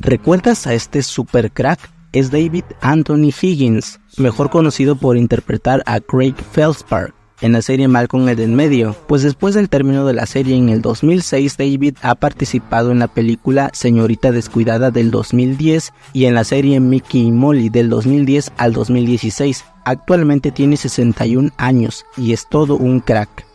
¿Recuerdas a este super crack? Es David Anthony Higgins, mejor conocido por interpretar a Craig Feldspar en la serie Malcolm el en medio, pues después del término de la serie en el 2006 David ha participado en la película Señorita Descuidada del 2010 y en la serie Mickey y Molly del 2010 al 2016. Actualmente tiene 61 años y es todo un crack.